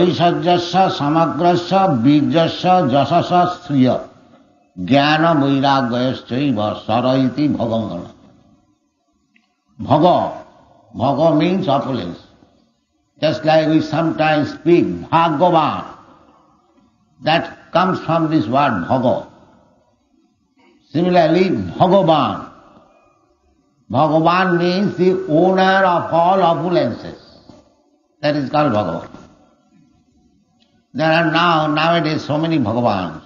ঐশ্বর্যস্য সমগ্রস্য বীর্যস্য যশস শ্রিয় জ্ঞান বৈরাগ্যশ্চৈব সরইতি ভগবান ভগ ভগ means opulence just like we sometimes speak Bhagavan. That comes from this word Bhago. Similarly, Bhagavan. Bhagavan means the owner of all opulences. That is called Bhagavan. There are now, nowadays, so many Bhagavans,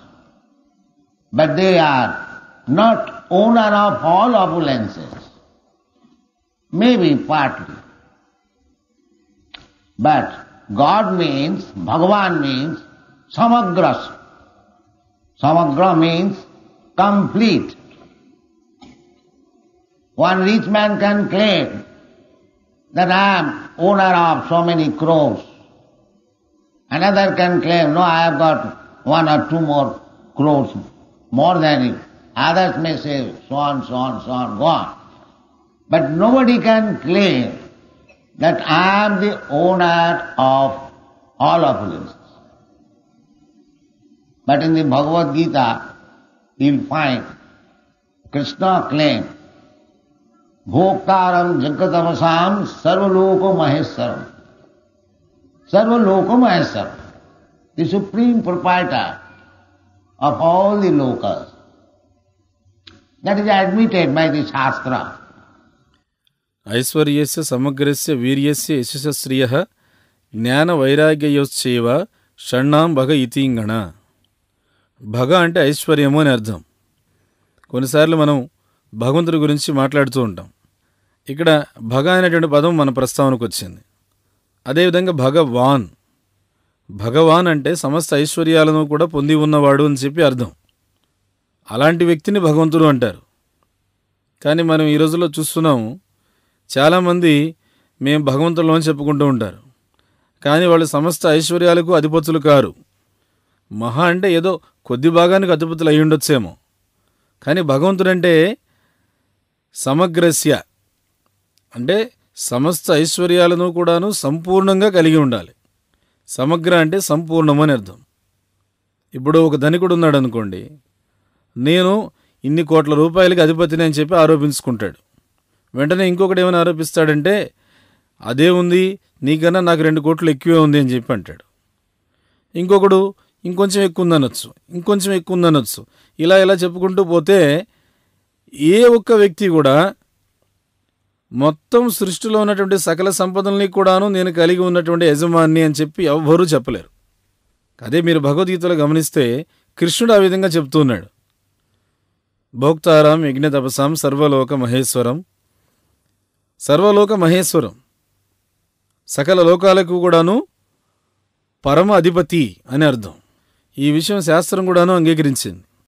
but they are not owner of all opulences, maybe partly. But God means, Bhagavan means samagra. Samagra means complete. One rich man can claim that I am owner of so many crores, Another can claim, no, I have got one or two more crores, more than you. Others may say, so on, so on, so on, go on. But nobody can claim that I am the owner of all this. But in the Bhagavad Gita, you'll find Krishna claim, भोक्तारम जगतमसाम सर्वलोको महेश्वरम Sarvalokamaya Sarva, the supreme proprietor of all the lokas. That is admitted by the ఐశ్వర్యస్య సమగ్రస్య వీర్యస్య యశస్య శ్రియ జ్ఞాన వైరాగ్యయోశ్చేవ షణ్ణాం భగ ఇతీంగణ భగ అంటే ఐశ్వర్యము అని అర్థం కొన్నిసార్లు మనం భగవంతుడి గురించి మాట్లాడుతూ ఉంటాం ఇక్కడ భగ అనేటువంటి పదం మన ప్రస్తావనకు వచ్చింది అదేవిధంగా భగవాన్ భగవాన్ అంటే సమస్త ఐశ్వర్యాలను కూడా పొంది ఉన్నవాడు అని చెప్పి అర్థం అలాంటి వ్యక్తిని భగవంతుడు అంటారు కానీ మనం ఈ రోజుల్లో చూస్తున్నాం చాలామంది మేము భగవంతులు అని చెప్పుకుంటూ ఉంటారు కానీ వాళ్ళు సమస్త ఐశ్వర్యాలకు అధిపతులు కారు మహా అంటే ఏదో కొద్ది భాగానికి అధిపతులు అయి ఉండొచ్చేమో కానీ భగవంతుడంటే సమగ్రస్య అంటే సమస్త ఐశ్వర్యాలను కూడాను సంపూర్ణంగా కలిగి ఉండాలి సమగ్ర అంటే సంపూర్ణం అని అర్థం ఇప్పుడు ఒక ధనికుడు ఉన్నాడు అనుకోండి నేను ఇన్ని కోట్ల రూపాయలకి అధిపతిని అని చెప్పి ఆరోపించుకుంటాడు వెంటనే ఇంకొకటి ఏమైనా ఆరోపిస్తాడంటే అదే ఉంది నీకన్నా నాకు రెండు కోట్లు ఎక్కువే ఉంది అని చెప్పి అంటాడు ఇంకొకడు ఇంకొంచెం ఎక్కువ ఉందనొచ్చు ఇంకొంచెం ఎక్కువ ఉందనొచ్చు ఇలా ఇలా చెప్పుకుంటూ పోతే ఏ ఒక్క వ్యక్తి కూడా మొత్తం సృష్టిలో ఉన్నటువంటి సకల సంపదల్ని కూడాను నేను కలిగి ఉన్నటువంటి యజమాని అని చెప్పి ఎవ్వరూ చెప్పలేరు అదే మీరు భగవద్గీతలో గమనిస్తే కృష్ణుడు ఆ విధంగా చెప్తున్నాడు భోక్తారాం తపసాం సర్వలోక మహేశ్వరం సర్వలోక మహేశ్వరం సకల లోకాలకు కూడాను పరమ అధిపతి అని అర్థం ఈ విషయం శాస్త్రం కూడాను అంగీకరించింది